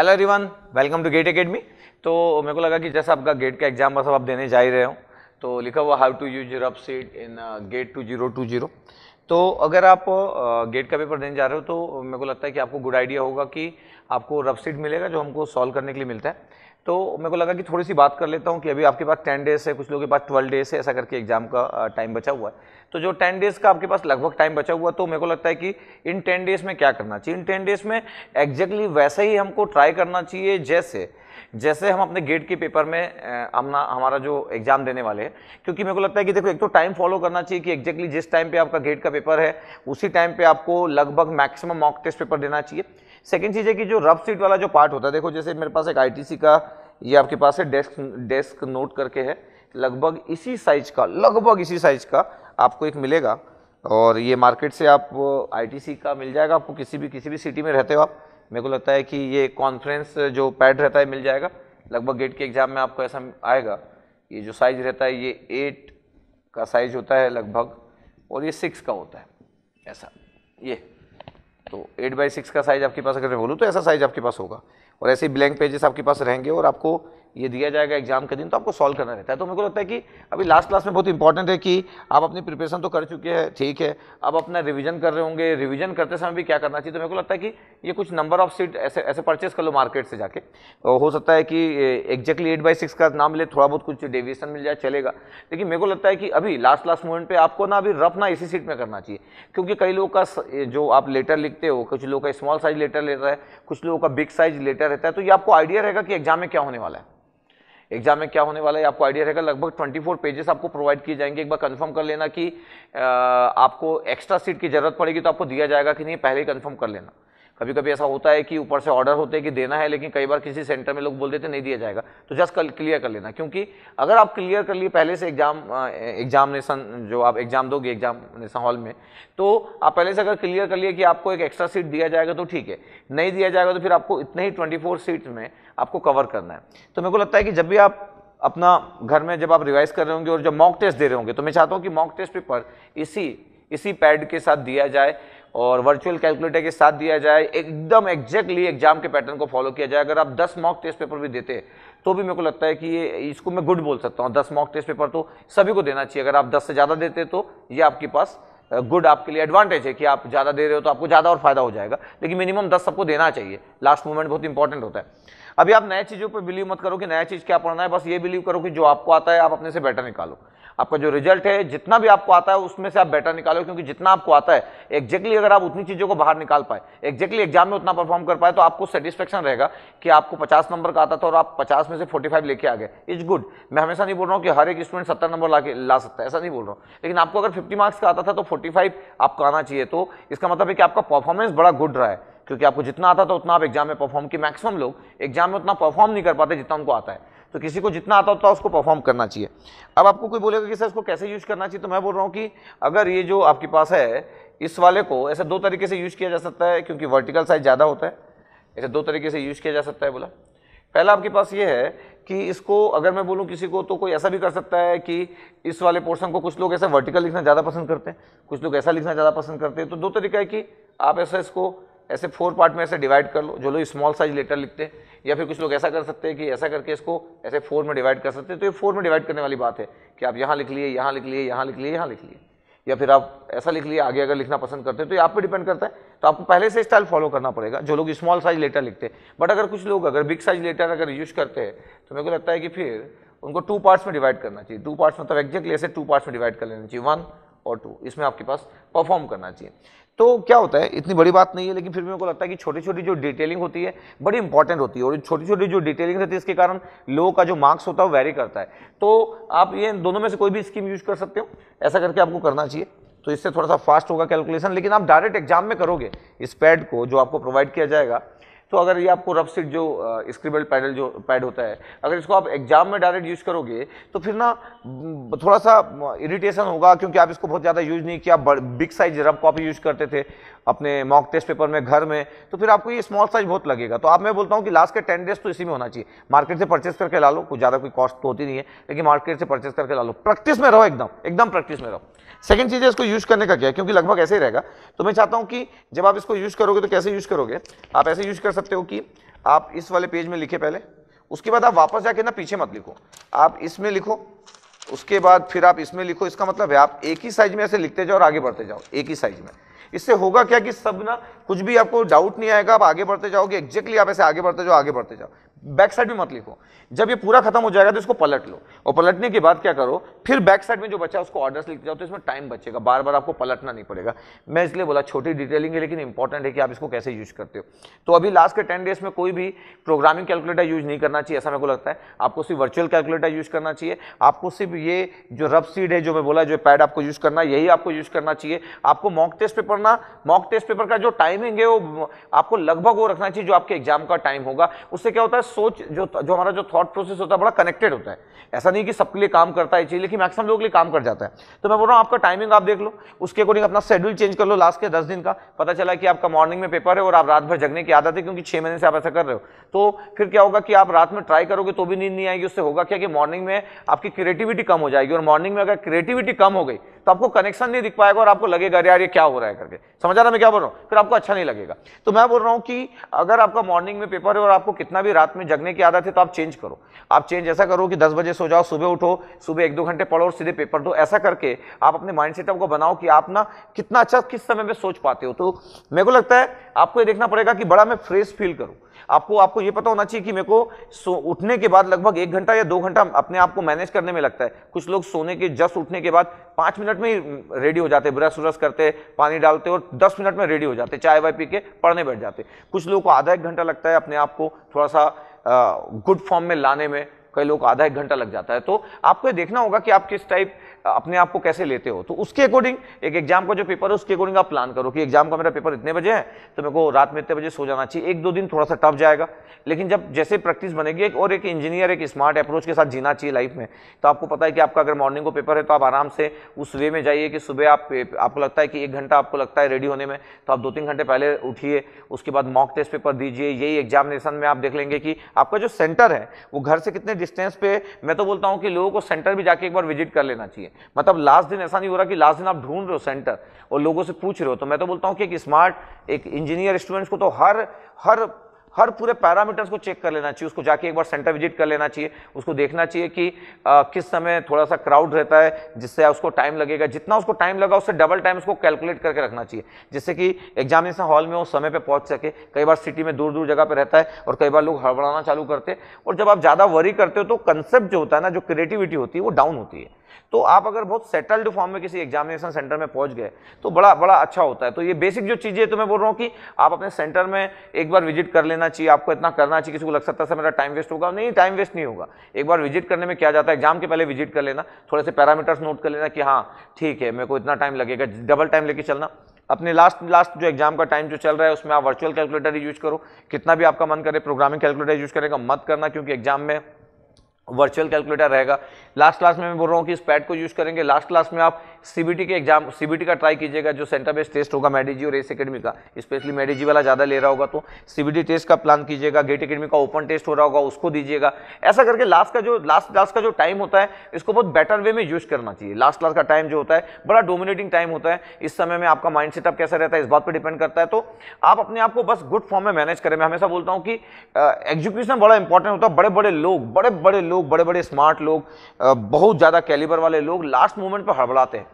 hello everyone welcome to GATE Academy तो मेरे को लगा कि जैसा आपका गेट का एग्जाम बस आप देने जा ही रहे हो तो लिखा हुआ how to use rough sheet in GATE two zero two zero तो अगर आप गेट uh, का पेपर देने जा रहे हो तो मेरे को लगता है कि आपको गुड आइडिया होगा कि आपको रफ सीट मिलेगा जो हमको सॉल्व करने के लिए मिलता है तो मेरे को लगा कि थोड़ी सी बात कर लेता हूँ कि अभी आपके पास टेन डेज़ है कुछ लोगों के पास ट्वेल्व डेज़ है ऐसा करके एग्जाम का टाइम बचा हुआ है तो जो टेन डेज़ का आपके पास लगभग टाइम बचा हुआ तो मेरे को लगता है कि इन टेन डेज़ में क्या करना चाहिए इन टेन डेज़ में एग्जैक्टली वैसे ही हमको ट्राई करना चाहिए जैसे जैसे हम अपने गेट के पेपर में अपना हमारा जो एग्ज़ाम देने वाले हैं क्योंकि मेरे को लगता है कि देखो एक तो टाइम फॉलो करना चाहिए कि एग्जैक्टली जिस टाइम पे आपका गेट का पेपर है उसी टाइम पे आपको लगभग मैक्सिमम मॉक टेस्ट पेपर देना चाहिए सेकेंड चीज़ है कि जो रफ सीट वाला जो पार्ट होता है देखो जैसे मेरे पास एक आईटीसी का ये आपके पास है डेस्क डेस्क नोट करके है लगभग इसी साइज का लगभग इसी साइज का आपको एक मिलेगा और ये मार्केट से आप आईटीसी का मिल जाएगा आपको किसी भी किसी भी सिटी में रहते हो आप मेरे को लगता है कि ये कॉन्फ्रेंस जो पैड रहता है मिल जाएगा लगभग गेट के एग्ज़ाम में आपको ऐसा आएगा ये जो साइज़ रहता है ये एट का साइज़ होता है लगभग और ये सिक्स का होता है ऐसा ये तो एट बाई सिक्स का साइज़ आपके पास अगर मैं बोलूँ तो ऐसा साइज़ आपके पास होगा और ऐसे ब्लैंक पेजेस आपके पास रहेंगे और आपको ये दिया जाएगा एग्जाम के दिन तो आपको सॉल्व करना रहता है तो मेरे को लगता है कि अभी लास्ट क्लास में बहुत इंपॉर्टेंट है कि आप अपनी प्रिपरेशन तो कर चुके हैं ठीक है अब अपना रिवीजन कर रहे होंगे रिवीजन करते समय भी क्या करना चाहिए तो मेरे को लगता है कि ये कुछ नंबर ऑफ सीट ऐसे ऐसे परचेस कर लो मार्केट से जाके तो हो सकता है कि एग्जैक्टली एट बाई सिक्स का नाम ले थोड़ा बहुत कुछ डेविएशन मिल जाए चलेगा लेकिन मेरे को लगता है कि अभी लास्ट लास्ट मोमेंट पर आपको ना अभी रफ ना इसी सीट में करना चाहिए क्योंकि कई लोगों का जो आप लेटर लिखते हो कुछ लोगों का स्मॉल साइज लेटर रहता है कुछ लोगों का बिग साइज लेटर रहता है तो ये आपको आइडिया रहेगा कि एग्जाम में क्या होने वाला है एग्जाम में क्या होने वाला है आपको आइडिया रहेगा लगभग 24 पेजेस आपको प्रोवाइड किए जाएंगे एक बार कंफर्म कर लेना कि आपको एक्स्ट्रा सीट की जरूरत पड़ेगी तो आपको दिया जाएगा कि नहीं पहले ही कन्फर्म कर लेना कभी कभी ऐसा होता है कि ऊपर से ऑर्डर होते हैं कि देना है लेकिन कई बार किसी सेंटर में लोग बोल देते नहीं दिया जाएगा तो जस्ट कल क्लियर कर लेना क्योंकि अगर आप क्लियर कर लिए पहले से एग्जाम एग्जामिनेशन जो आप एग्जाम दोगे एग्जामिनेशन हॉल में तो आप पहले से अगर क्लियर कर लिए कि आपको एक एक्स्ट्रा सीट दिया जाएगा तो ठीक है नहीं दिया जाएगा तो फिर आपको इतने ही ट्वेंटी सीट में आपको कवर करना है तो मेरे को लगता है कि जब भी आप अपना घर में जब आप रिवाइज कर रहे होंगे और जब मॉक टेस्ट दे रहे होंगे तो मैं चाहता हूँ कि मॉक टेस्ट पेपर इसी इसी पैड के साथ दिया जाए और वर्चुअल कैलकुलेटर के साथ दिया जाए एकदम एग्जैक्टली एग्जाम के पैटर्न को फॉलो किया जाए अगर आप 10 मॉक टेस्ट पेपर भी देते तो भी मेरे को लगता है कि ये इसको मैं गुड बोल सकता हूँ 10 मॉक टेस्ट पेपर तो सभी को देना चाहिए अगर आप 10 से ज़्यादा देते तो ये आपके पास गुड आपके लिए एडवांटेज है कि आप ज़्यादा दे रहे हो तो आपको ज़्यादा और फायदा हो जाएगा लेकिन मिनिमम दस सबको देना चाहिए लास्ट मोमेंट बहुत इंपॉर्टेंट होता है अभी आप नए चीज़ों पर बिलीव मत करो कि नया चीज़ क्या पढ़ना है बस ये बिलीव करो कि जो आपको आता है आप अपने से बेटर निकालो आपका जो रिजल्ट है जितना भी आपको आता है उसमें से आप बेटर निकालो क्योंकि जितना आपको आता है एक्जैक्टली अगर आप उतनी चीज़ों को बाहर निकाल पाए एक्जैक्टली एग्जाम में उतना परफॉर्म कर पाए तो आपको सेटिस्फेक्शन रहेगा कि आपको 50 नंबर का आता था और आप 50 में से 45 लेके आ गए इज गुड मैं हमेशा नहीं बोल रहा हूँ कि हर एक स्टूडेंट सत्तर नंबर ला के ला सकता है ऐसा नहीं बोल रहा हूँ लेकिन आपको अगर फिफ्टी मार्क्स का आता था तो फोर्टी आपको आना चाहिए तो इसका मतलब है कि आपका परफॉर्मेंस बड़ा गुड रहा है क्योंकि आपको जितना आता था उतना आप एग्जाम में परफॉर्म की मैक्सिमम लोग एग्जाम में उतना परफॉर्म नहीं कर पाते जितना उनको आता है तो किसी को जितना आता होता है उसको परफॉर्म करना चाहिए अब आपको कोई बोलेगा कि सर इसको कैसे यूज करना चाहिए तो मैं बोल रहा हूँ कि अगर ये जो आपके पास है इस वाले को ऐसे दो तरीके से यूज किया जा सकता है क्योंकि वर्टिकल साइज ज़्यादा होता है ऐसे दो तरीके से यूज किया जा सकता है बोला पहला आपके पास ये है कि इसको अगर मैं बोलूँ किसी को तो कोई ऐसा भी कर सकता है कि इस वाले पोर्शन को कुछ लोग ऐसा वर्टिकल लिखना ज़्यादा पसंद करते हैं कुछ लोग ऐसा लिखना ज़्यादा पसंद करते हैं तो दो तरीका है कि आप ऐसा इसको ऐसे फोर पार्ट में ऐसे डिवाइड कर लो जो लोग स्मॉल साइज लेटर लिखते हैं या फिर कुछ लोग ऐसा कर सकते हैं कि ऐसा करके इसको ऐसे फोर में डिवाइड कर सकते हैं तो ये फोर में डिवाइड करने वाली बात है कि आप यहाँ लिख लिए यहाँ लिख लिए यहाँ लिख लिए यहाँ लिख लिए या फिर आप ऐसा लिख लिए आगे अगर लिखना पसंद करते हैं तो ये आप पे डिपेंड करता है तो आपको पहले से स्टाइल फॉलो करना पड़ेगा जो लोग स्मॉल साइज लेटर लिखते हैं बट अगर कुछ लोग अगर बिग साइज लेटर अगर यूज करते हैं तो मेरे को लगता है कि फिर उनको टू पार्ट्स में डिवाइड करना चाहिए टू पार्ट्स मतलब एग्जैक्टली ऐसे टू पार्ट्स में डिवाइड कर लेना चाहिए वन और टू इसमें आपके पास परफॉर्म करना चाहिए तो क्या होता है इतनी बड़ी बात नहीं है लेकिन फिर भी मेरे को लगता है कि छोटी छोटी जो डिटेलिंग होती है बड़ी इंपॉर्टेंट होती है और छोटी छोटी जो डिटेलिंग रहती है इसके कारण लोगों का जो मार्क्स होता है वो वेरी करता है तो आप ये दोनों में से कोई भी स्कीम यूज कर सकते हो ऐसा करके आपको करना चाहिए तो इससे थोड़ा सा फास्ट होगा कैलकुलेशन लेकिन आप डायरेक्ट एग्जाम में करोगे इस पैड को जो आपको प्रोवाइड किया जाएगा तो अगर ये आपको रफ सीट जो स्क्रिबल पैडल जो पैड होता है अगर इसको आप एग्जाम में डायरेक्ट यूज़ करोगे तो फिर ना थोड़ा सा इरिटेशन होगा क्योंकि आप इसको बहुत ज़्यादा यूज़ नहीं किया big size rough copy use करते थे अपने मॉक टेस्ट पेपर में घर में तो फिर आपको ये स्मॉल साइज बहुत लगेगा तो आप मैं बोलता हूँ कि लास्ट के टेन डेज तो इसी में होना चाहिए मार्केट से परचेस करके ला लो कुछ ज़्यादा कोई कॉस्ट तो होती नहीं है लेकिन मार्केट से परचेस करके ला लो प्रैक्टिस में रहो एकदम एकदम प्रैक्टिस में रहो सेकंड चीज़ है इसको यूज़ करने का क्या है क्योंकि लगभग ऐसे ही रहेगा तो मैं चाहता हूँ कि जब आप इसको यूज़ करोगे तो कैसे यूज़ करोगे आप ऐसे यूज़ कर सकते हो कि आप इस वाले पेज में लिखे पहले उसके बाद आप वापस जाके ना पीछे मत लिखो आप इसमें लिखो उसके बाद फिर आप इसमें लिखो इसका मतलब है आप एक ही साइज में ऐसे लिखते जाओ और आगे बढ़ते जाओ एक ही साइज में इससे होगा क्या कि सब ना कुछ भी आपको डाउट नहीं आएगा आप आगे बढ़ते जाओगे एग्जैक्टली आप ऐसे आगे बढ़ते जाओ आगे बढ़ते जाओ बैक साइड में मत लिखो जब ये पूरा खत्म हो जाएगा तो इसको पलट लो और पलटने के बाद क्या करो फिर बैक साइड में जो बचा उसको ऑर्डर्स लिखते जाओ तो इसमें टाइम बचेगा बार बार आपको पलटना नहीं पड़ेगा मैं इसलिए बोला छोटी डिटेलिंग है लेकिन इंपॉर्टेंट है कि आप इसको कैसे यूज करते हो तो अभी लास्ट के टेन डेज में कोई भी प्रोग्रामिंग कैलकुलेटर यूज नहीं करना चाहिए ऐसा मेरे को लगता है आपको सिर्फ वर्चुअल कैलकुलेटर यूज करना चाहिए आपको सिर्फ ये जो रफ सीड है जो मैं बोला जो पैड आपको यूज करना यही आपको यूज करना चाहिए आपको मॉक टेस्ट पेपर ना मॉक टेस्ट पेपर का जो टाइमिंग है वो आपको लगभग वो रखना चाहिए जो आपके एग्जाम का टाइम होगा उससे क्या होता है सोच जो जो हमारा जो थॉट प्रोसेस होता है बड़ा कनेक्टेड होता है ऐसा नहीं कि सबके लिए काम करता है चीज लेकिन मैक्सिमम लोगों के लिए काम कर जाता है तो मैं बोल रहा हूँ आपका टाइमिंग आप देख लो उसके अकॉर्डिंग अपना शेड्यूल चेंज कर लो लास्ट के दस दिन का पता चला कि आपका मॉर्निंग में पेपर है और आप रात भर जगने की आदत है क्योंकि छः महीने से आप ऐसा कर रहे हो तो फिर क्या होगा कि आप रात में ट्राई करोगे तो भी नींद नहीं आएगी उससे होगा क्या कि मॉर्निंग में आपकी क्रिएटिविटी कम हो जाएगी और मॉर्निंग में अगर क्रिएटिविटी कम हो गई तो आपको कनेक्शन नहीं दिख पाएगा और आपको लगेगा यार ये क्या हो रहा है करके समझा रहा मैं क्या बोल रहा हूँ फिर आपको अच्छा नहीं लगेगा तो मैं बोल रहा हूँ कि अगर आपका मॉर्निंग में पेपर है और आपको कितना भी रात में में जगने की आदत है तो आप चेंज करो आप चेंज ऐसा करो कि दस बजे सो जाओ सुबह उठो सुबह एक दो घंटे पढ़ो और सीधे पेपर दो ऐसा करके आप अपने माइंड सेटअप को बनाओ कि आप ना कितना अच्छा किस समय में सोच पाते हो तो मेरे को लगता है आपको ये देखना पड़ेगा कि बड़ा मैं फ्रेश फील करूँ आपको आपको ये पता होना चाहिए कि मेरे को उठने के बाद लगभग एक घंटा या दो घंटा अपने आप को मैनेज करने में लगता है कुछ लोग सोने के जस्ट उठने के बाद पाँच मिनट में ही रेडी हो जाते हैं ब्रश व्रश करते पानी डालते और दस मिनट में रेडी हो जाते चाय वाय पी के पढ़ने बैठ जाते कुछ लोगों को आधा एक घंटा लगता है अपने आप को थोड़ा सा गुड फॉर्म में लाने में कई लोग आधा एक घंटा लग जाता है तो आपको देखना होगा कि आप किस टाइप अपने आप को कैसे लेते हो तो उसके अकॉर्डिंग एक एग्जाम का जो पेपर है उसके अकॉर्डिंग आप प्लान करो कि एग्जाम का मेरा पेपर इतने बजे है तो मेरे को रात में इतने बजे सो जाना चाहिए एक दो दिन थोड़ा सा टफ जाएगा लेकिन जब जैसे प्रैक्टिस बनेगी एक और एक इंजीनियर एक स्मार्ट अप्रोच के साथ जीना चाहिए लाइफ में तो आपको पता है कि आपका अगर मॉर्निंग को पेपर है तो आप आराम से उस वे में जाइए कि सुबह आप आपको लगता है कि एक घंटा आपको लगता है रेडी होने में तो आप दो तीन घंटे पहले उठिए उसके बाद मॉक टेस्ट पेपर दीजिए यही एग्जामिनेशन में आप देख लेंगे कि आपका जो सेंटर है वो घर से कितने डिस्टेंस पे मैं तो बोलता हूँ कि लोगों को सेंटर भी जाके एक बार विजिट कर लेना चाहिए मतलब लास्ट दिन ऐसा नहीं हो रहा कि लास्ट दिन आप ढूंढ रहे हो सेंटर और लोगों से पूछ रहे हो तो मैं तो बोलता हूँ कि एक स्मार्ट एक इंजीनियर स्टूडेंट्स को तो हर हर हर पूरे पैरामीटर्स को चेक कर लेना चाहिए उसको जाके एक बार सेंटर विजिट कर लेना चाहिए उसको देखना चाहिए कि आ, किस समय थोड़ा सा क्राउड रहता है जिससे उसको टाइम लगेगा जितना उसको टाइम लगा उससे डबल टाइम उसको कैलकुलेट करके रखना चाहिए जिससे कि एग्जामिनेशन हॉल में वो समय पर पहुंच सके कई बार सिटी में दूर दूर जगह पर रहता है और कई बार लोग हड़बड़ाना चालू करते और जब आप ज़्यादा वरी करते हो तो कंसेप्ट जो होता है ना जो क्रिएटिविटी होती है वो डाउन होती है तो आप अगर बहुत सेटल्ड फॉर्म में किसी एग्जामिनेशन सेंटर में पहुंच गए तो बड़ा बड़ा अच्छा होता है तो ये बेसिक जो चीज़ें तो मैं बोल रहा हूँ कि आप अपने सेंटर में एक बार विजिट कर लेना चाहिए आपको इतना करना चाहिए किसी को लग सकता है मेरा टाइम वेस्ट होगा नहीं टाइम वेस्ट नहीं होगा एक बार विजिट करने में क्या जाता है एग्जाम के पहले विजिट कर लेना थोड़े से पैरामीटर्स नोट कर लेना कि हाँ ठीक है मेरे को इतना टाइम लगेगा डबल टाइम लेके चलना अपने लास्ट लास्ट जो एग्जाम का टाइम जो चल रहा है उसमें आप वर्चुअल कैलकुलेटर यूज करो कितना भी आपका मन करे प्रोग्रामिंग कैलकुलेटर यूज करेगा मत करना क्योंकि एग्जाम में वर्चुअल कैलकुलेटर रहेगा लास्ट क्लास में मैं बोल रहा हूँ कि इस पैड को यूज़ करेंगे लास्ट क्लास में आप सीबीटी के एग्जाम सीबीटी का ट्राई कीजिएगा जो सेंटर बेस्ड टेस्ट होगा मेडिजी और एस अकेडमी का स्पेशली मेडीजी वाला ज़्यादा ले रहा होगा तो सीबीटी टेस्ट का प्लान कीजिएगा गेट अकेडमी का ओपन टेस्ट हो रहा होगा उसको दीजिएगा ऐसा करके लास्ट का जो लास्ट क्लास का जो टाइम होता है इसको बहुत बेटर वे में यूज़ करना चाहिए लास्ट क्लास का टाइम जो होता है बड़ा डोमिनेटिंग टाइम होता है इस समय में आपका माइंड सेटअप कैसा रहता है इस बात पर डिपेंड करता है तो आप अपने आप को बस गुड फॉर्म में मैनेज करें मैं हमेशा बोलता हूँ कि एग्जीक्यूशन बड़ा इंपॉर्टेंट होता है बड़े बड़े लोग बड़े बड़े लोग लोग बड़े बड़े स्मार्ट लोग बहुत ज़्यादा कैलिबर वाले लोग लास्ट मोमेंट पर हड़बड़ाते हैं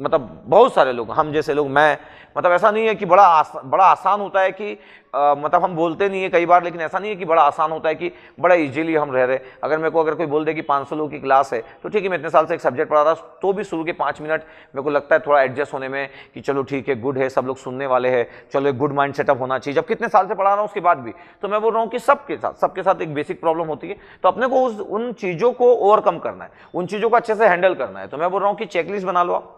मतलब बहुत सारे लोग हम जैसे लोग मैं मतलब ऐसा नहीं है कि बड़ा आसा, बड़ा आसान होता है कि आ, मतलब हम बोलते नहीं है कई बार लेकिन ऐसा नहीं है कि बड़ा आसान होता है कि बड़ा इजीली हम रह रहे अगर मेरे को अगर कोई बोल दे कि 500 लोगों की क्लास है तो ठीक है मैं इतने साल से एक सब्जेक्ट पढ़ा रहा तो भी शुरू के पाँच मिनट मेरे को लगता है थोड़ा एडजस्ट होने में कि चलो ठीक है गुड है सब लोग सुनने वाले हैं चलो एक गुड माइंड सेटअप होना चाहिए जब कितने साल से पढ़ा रहा हूँ उसके बाद भी तो मैं बोल रहा हूँ कि सबके साथ सबके साथ एक बेसिक प्रॉब्लम होती है तो अपने को उस उन चीज़ों को ओवरकम करना है उन चीज़ों को अच्छे से हैंडल करना है तो मैं बोल रहा हूँ कि चेकलिस्ट बना लो आप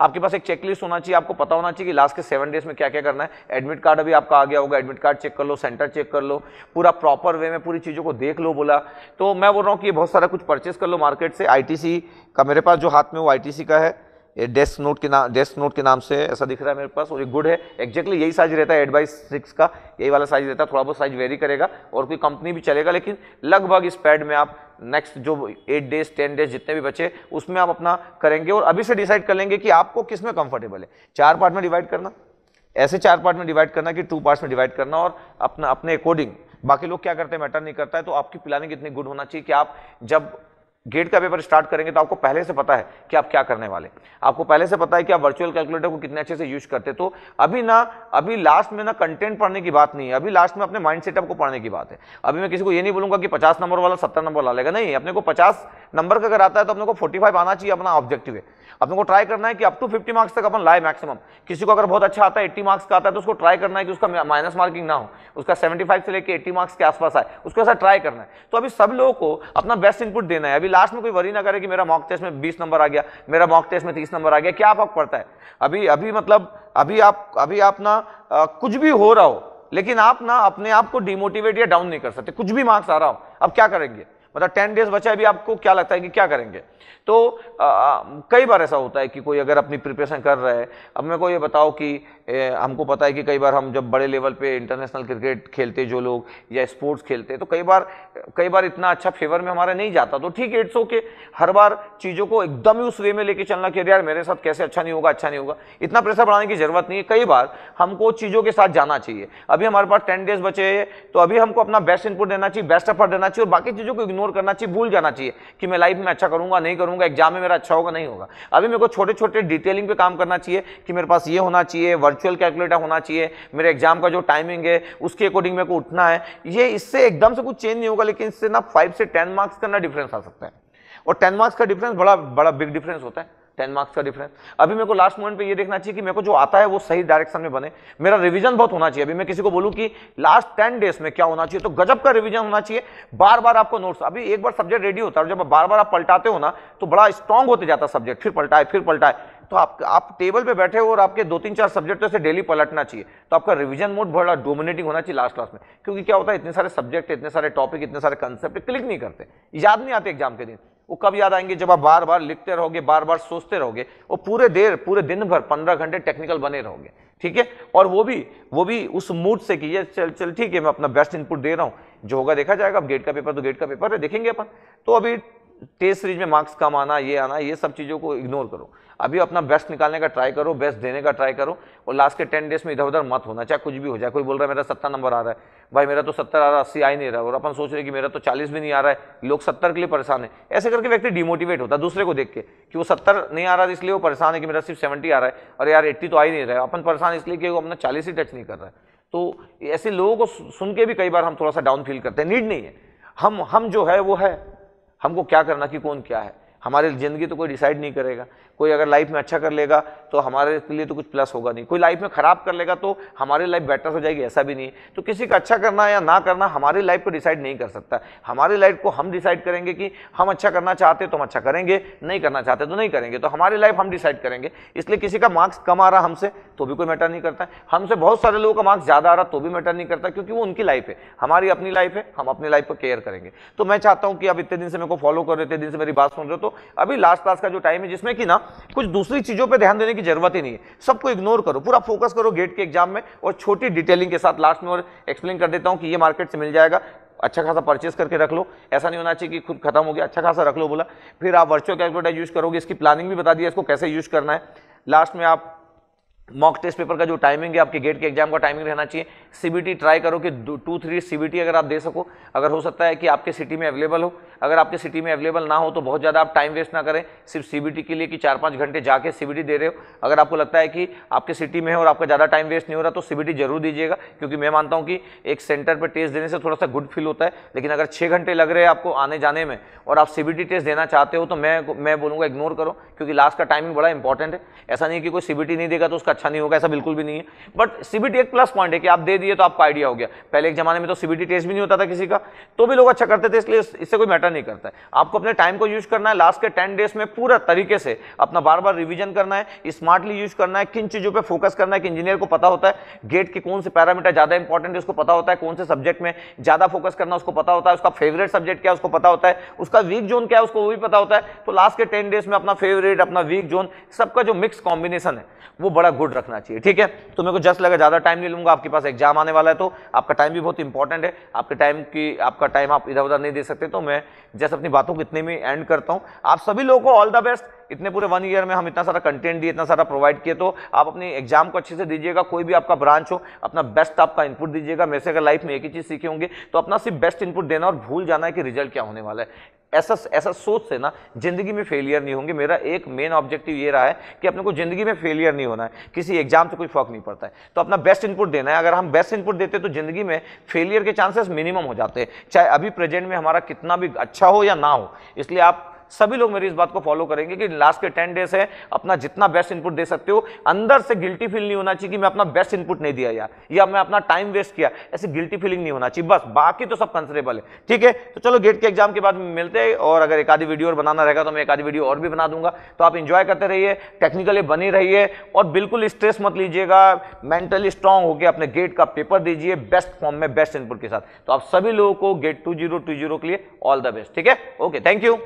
आपके पास एक चेकलिस्ट होना चाहिए आपको पता होना चाहिए कि लास्ट के सेवन डेज में क्या क्या करना है एडमिट कार्ड अभी आपका आ गया होगा एडमिट कार्ड चेक कर लो सेंटर चेक कर लो पूरा प्रॉपर वे में पूरी चीज़ों को देख लो बोला तो मैं बोल रहा हूँ कि बहुत सारा कुछ परचेस कर लो मार्केट से आई का मेरे पास जो हाथ में वो आई का है ये डेस्क नोट के नाम डेस्क नोट के नाम से ऐसा दिख रहा है मेरे पास और ये गुड है एक्जैक्टली यही साइज रहता है एट बाई सिक्स का यही वाला साइज रहता है थोड़ा बहुत साइज वेरी करेगा और कोई कंपनी भी चलेगा लेकिन लगभग इस पैड में आप नेक्स्ट जो एट डेज टेन डेज जितने भी बचे उसमें आप अपना करेंगे और अभी से डिसाइड कर लेंगे कि आपको किस में कंफर्टेबल है चार पार्ट में डिवाइड करना ऐसे चार पार्ट में डिवाइड करना कि टू पार्ट्स में डिवाइड करना और अपना अपने अकॉर्डिंग बाकी लोग क्या करते हैं मैटर नहीं करता है तो आपकी प्लानिंग इतनी गुड होना चाहिए कि आप जब गेट का पेपर स्टार्ट करेंगे तो आपको पहले से पता है कि आप क्या करने वाले आपको पहले से पता है कि आप वर्चुअल कैलकुलेटर को कितने अच्छे से यूज करते तो अभी ना अभी लास्ट में ना कंटेंट पढ़ने की बात नहीं है अभी लास्ट में अपने माइंड सेटअप को पढ़ने की बात है अभी मैं किसी को ये नहीं बोलूंगा कि पचास नंबर वाला सत्तर नंबर वाला लेगा नहीं अपने को पचास नंबर का अगर आता है तो अपने को फोर्टी आना चाहिए अपना ऑब्जेक्टिव है अपने को ट्राई करना है कि अप टू 50 मार्क्स तक अपन लाए मैक्सिमम किसी को अगर बहुत अच्छा आता है 80 मार्क्स का आता है तो उसको ट्राई करना है कि उसका माइनस मार्किंग ना हो उसका 75 से लेके 80 मार्क्स के आसपास आए उसको ऐसा ट्राई करना है तो अभी सब लोगों को अपना बेस्ट इनपुट देना है अभी लास्ट में कोई वरी ना करे कि मेरा मॉक टेस्ट में बीस नंबर आ गया मेरा मॉक टेस्ट में तीस नंबर आ गया क्या फर्क पड़ता है अभी अभी मतलब अभी आप अभी आप ना कुछ भी हो रहा हो लेकिन आप ना अपने आप को डिमोटिवेट या डाउन नहीं कर सकते कुछ भी मार्क्स आ रहा हो अब क्या करेंगे मतलब टेन डेज बचा अभी आपको क्या लगता है कि क्या करेंगे तो आ, कई बार ऐसा होता है कि कोई अगर अपनी प्रिपरेशन कर रहा है अब मेरे को ये बताओ कि ए, हमको पता है कि कई बार हम जब बड़े लेवल पे इंटरनेशनल क्रिकेट खेलते जो लोग या स्पोर्ट्स खेलते तो कई बार कई बार इतना अच्छा फेवर में हमारा नहीं जाता तो ठीक है इट्स ओके हर बार चीज़ों को एकदम ही उस वे में लेके चलना कि यार मेरे साथ कैसे अच्छा नहीं होगा अच्छा नहीं होगा इतना प्रेशर बढ़ाने की जरूरत नहीं है कई बार हमको चीज़ों के साथ जाना चाहिए अभी हमारे पास टेन डेज बचे हैं तो अभी हमको अपना बेस्ट इनपुट देना चाहिए बेस्ट एफर्ट देना चाहिए और बाकी चीज़ों को इग्नोर इग्नोर करना चाहिए भूल जाना चाहिए कि मैं लाइफ में अच्छा करूंगा नहीं करूंगा एग्जाम में मेरा अच्छा होगा नहीं होगा अभी मेरे को छोटे छोटे डिटेलिंग पे काम करना चाहिए कि मेरे पास ये होना चाहिए वर्चुअल कैलकुलेटर होना चाहिए मेरे एग्जाम का जो टाइमिंग है उसके अकॉर्डिंग मेरे को उठना है ये इससे एकदम से कुछ चेंज नहीं होगा लेकिन इससे ना फाइव से टेन मार्क्स का ना डिफरेंस आ सकता है और टेन मार्क्स का डिफरेंस बड़ा बड़ा बिग डिफरेंस होता है टेन मार्क्स का डिफरेंस अभी मेरे को लास्ट मोमेंट पे ये देखना चाहिए कि मेरे को जो आता है वो सही डायरेक्शन में बने मेरा रिवीजन बहुत होना चाहिए अभी मैं किसी को बोलूँ कि लास्ट टेन डेज में क्या होना चाहिए तो गजब का रिवीजन होना चाहिए बार बार आपको नोट्स अभी एक बार सब्जेक्ट रेडी होता है जब बार बार आप पलटाते हो ना तो बड़ा स्ट्रांग होते जाता सब्जेक्ट फिर पलटाए फिर पलटाए तो आप आप टेबल पे बैठे हो और आपके दो तीन चार सब्जेक्ट तो डेली पलटना चाहिए तो आपका रिवीजन मोड बड़ा डोमिनेटिंग होना चाहिए लास्ट क्लास में क्योंकि क्या होता है इतने सारे सब्जेक्ट इतने सारे टॉपिक इतने सारे कंसेप्ट क्लिक नहीं करते याद नहीं आते एग्जाम के दिन वो कब याद आएंगे जब आप बार बार लिखते रहोगे बार बार सोचते रहोगे वो पूरे देर पूरे दिन भर पंद्रह घंटे टेक्निकल बने रहोगे ठीक है और वो भी वो भी उस मूड से कि ये चल चल ठीक है मैं अपना बेस्ट इनपुट दे रहा हूँ जो होगा देखा जाएगा अब गेट का पेपर तो गेट का पेपर है देखेंगे अपन तो अभी टेस्ट सीरीज में मार्क्स कम आना ये आना ये सब चीज़ों को इग्नोर करो अभी अपना बेस्ट निकालने का ट्राई करो बेस्ट देने का ट्राई करो और लास्ट के टेन डेज में इधर उधर मत होना चाहे कुछ भी हो जाए कोई बोल रहा है मेरा सत्तर नंबर आ रहा है भाई मेरा तो सत्तर आ रहा है अस्सी आ ही नहीं रहा और अपन सोच रहे कि मेरा तो चालीस भी नहीं आ रहा है लोग सत्तर के लिए परेशान है ऐसे करके व्यक्ति डिमोटिवेट होता है दूसरे को देख के कि वो सत्तर नहीं आ रहा है इसलिए वो परेशान है कि मेरा सिर्फ सेवेंटी आ रहा है और यार एट्टी तो आ ही नहीं रहा है अपन परेशान इसलिए कि वो अपना चालीस ही टच नहीं कर रहा है तो ऐसे लोगों को सुन के भी कई बार हम थोड़ा सा डाउन फील करते हैं नीड नहीं है हम हम जो है वो है हमको क्या करना कि कौन क्या है हमारी ज़िंदगी तो कोई डिसाइड नहीं करेगा कोई अगर लाइफ में अच्छा कर लेगा तो हमारे लिए तो कुछ प्लस होगा नहीं कोई लाइफ में ख़राब कर लेगा तो हमारी लाइफ बेटर हो जाएगी ऐसा भी नहीं तो किसी का अच्छा करना या ना करना हमारी लाइफ को डिसाइड नहीं कर सकता हमारी लाइफ को हम डिसाइड करेंगे कि हम अच्छा करना चाहते तो हम अच्छा करेंगे नहीं करना चाहते तो नहीं करेंगे तो हमारी लाइफ हम डिसाइड करेंगे इसलिए किसी का मार्क्स कम आ रहा हमसे तो भी कोई मैटर नहीं करता हमसे बहुत सारे लोगों का मार्क्स ज़्यादा आ रहा तो भी मैटर नहीं करता क्योंकि वो उनकी लाइफ है हमारी अपनी लाइफ है हम अपनी लाइफ पर केयर करेंगे तो मैं चाहता हूँ कि अब इतने दिन से मेरे को फॉलो कर रहे थे दिन से मेरी बात सुन रहे हो तो अभी लास्ट क्लास का जो टाइम है जिसमें कि ना कुछ दूसरी चीजों पे ध्यान देने की जरूरत ही नहीं है सबको इग्नोर करो पूरा फोकस करो गेट के एग्जाम में और छोटी डिटेलिंग के साथ लास्ट में और एक्सप्लेन कर देता हूँ कि ये मार्केट से मिल जाएगा अच्छा खासा परचेस करके रख लो ऐसा नहीं होना चाहिए कि खुद खत्म हो गया अच्छा खासा रख लो बोला फिर आप वर्चुअल कैलकुलेटर यूज करोगे इसकी प्लानिंग भी बता दी इसको कैसे यूज करना है लास्ट में आप मॉक टेस्ट पेपर का जो टाइमिंग है आपके गेट के एग्जाम का टाइमिंग रहना चाहिए सीबीटी ट्राई करो कि टू थ्री सीबीटी अगर आप दे सको अगर हो सकता है कि आपके सिटी में अवेलेबल हो अगर आपके सिटी में अवेलेबल ना हो तो बहुत ज़्यादा आप टाइम वेस्ट ना करें सिर्फ सीबीटी के लिए कि चार पाँच घंटे जाके सीबीटी दे रहे हो अगर आपको लगता है कि आपके सिटी में है और आपका ज़्यादा टाइम वेस्ट नहीं हो रहा तो सीबीटी जरूर दीजिएगा क्योंकि मैं मानता हूँ कि एक सेंटर पर टेस्ट देने से थोड़ा सा गुड फील होता है लेकिन अगर छः घंटे लग रहे हैं आपको आने जाने में और आप सीबीटी टेस्ट देना चाहते हो तो मैं मैं बोलूँगा इग्नोर करो क्योंकि लास्ट का टाइमिंग बड़ा इंपॉर्टेंट है ऐसा नहीं कि कोई सीबीटी नहीं देगा तो उसका अच्छा नहीं होगा ऐसा बिल्कुल भी नहीं है बट सीबीटी एक प्लस पॉइंट है कि आप दे दिए तो आपका आइडिया हो गया पहले एक जमाने में तो सीबीटी टेस्ट भी नहीं होता था किसी का तो भी लोग अच्छा करते थे इसलिए इससे कोई मैटर नहीं करता है आपको अपने टाइम को यूज करना है लास्ट के टेन डेज में पूरा तरीके से अपना बार बार रिविजन करना है स्मार्टली यूज करना है किन चीज़ों पर फोकस करना है कि इंजीनियर को पता होता है गेट के कौन से पैरामीटर ज़्यादा इंपॉर्टेंट है उसको पता होता है कौन से सब्जेक्ट में ज़्यादा फोकस करना उसको पता होता है उसका फेवरेट सब्जेक्ट क्या उसको पता होता है उसका वीक जोन क्या है उसको वो भी पता होता है तो लास्ट के टेन डेज में अपना फेवरेट अपना वीक जोन सबका जो मिक्स कॉम्बिनेशन है वो बड़ा गुड नोट रखना चाहिए ठीक है तो मेरे को जस्ट लगा ज़्यादा टाइम नहीं लूंगा आपके पास एग्जाम आने वाला है तो आपका टाइम भी बहुत इंपॉर्टेंट है आपके टाइम की आपका टाइम आप इधर उधर नहीं दे सकते तो मैं जैसे अपनी बातों को इतने में एंड करता हूँ आप सभी लोगों को ऑल द बेस्ट इतने पूरे वन ईयर में हम इतना सारा कंटेंट दिए इतना सारा प्रोवाइड किए तो आप अपनी एग्जाम को अच्छे से दीजिएगा कोई भी आपका ब्रांच हो अपना बेस्ट आपका इनपुट दीजिएगा मेरे से अगर लाइफ में एक ही चीज़ सीखे होंगे तो अपना सिर्फ बेस्ट इनपुट देना और भूल जाना है कि रिजल्ट क्या होने वाला है ऐसा ऐसा सोच से ना जिंदगी में फेलियर नहीं होंगे मेरा एक मेन ऑब्जेक्टिव ये रहा है कि अपने को जिंदगी में फेलियर नहीं होना है किसी एग्जाम से कोई फर्क नहीं पड़ता है तो अपना बेस्ट इनपुट देना है अगर हम बेस्ट इनपुट देते तो जिंदगी में फेलियर के चांसेस मिनिमम हो जाते हैं चाहे अभी प्रेजेंट में हमारा कितना भी अच्छा अच्छा हो या ना हो इसलिए आप सभी लोग मेरी इस बात को फॉलो करेंगे कि लास्ट के टेन डेज है अपना जितना बेस्ट इनपुट दे सकते हो अंदर से गिल्टी फील नहीं होना चाहिए कि मैं अपना बेस्ट इनपुट नहीं दिया यार या मैं अपना टाइम वेस्ट किया ऐसी गिल्टी फीलिंग नहीं होना चाहिए बस बाकी तो सब कंसरेबल है ठीक है तो चलो गेट के एग्जाम के बाद मिलते हैं और अगर एक आधी वीडियो और बनाना रहेगा तो मैं एक आधी वीडियो और भी बना दूंगा तो आप इंजॉय करते रहिए टेक्निकली बनी रहिए और बिल्कुल स्ट्रेस मत लीजिएगा मेंटली स्ट्रांग होकर अपने गेट का पेपर दीजिए बेस्ट फॉर्म में बेस्ट इनपुट के साथ तो आप सभी लोगों को GATE two zero two zero के लिए ऑल द बेस्ट ठीक है ओके थैंक यू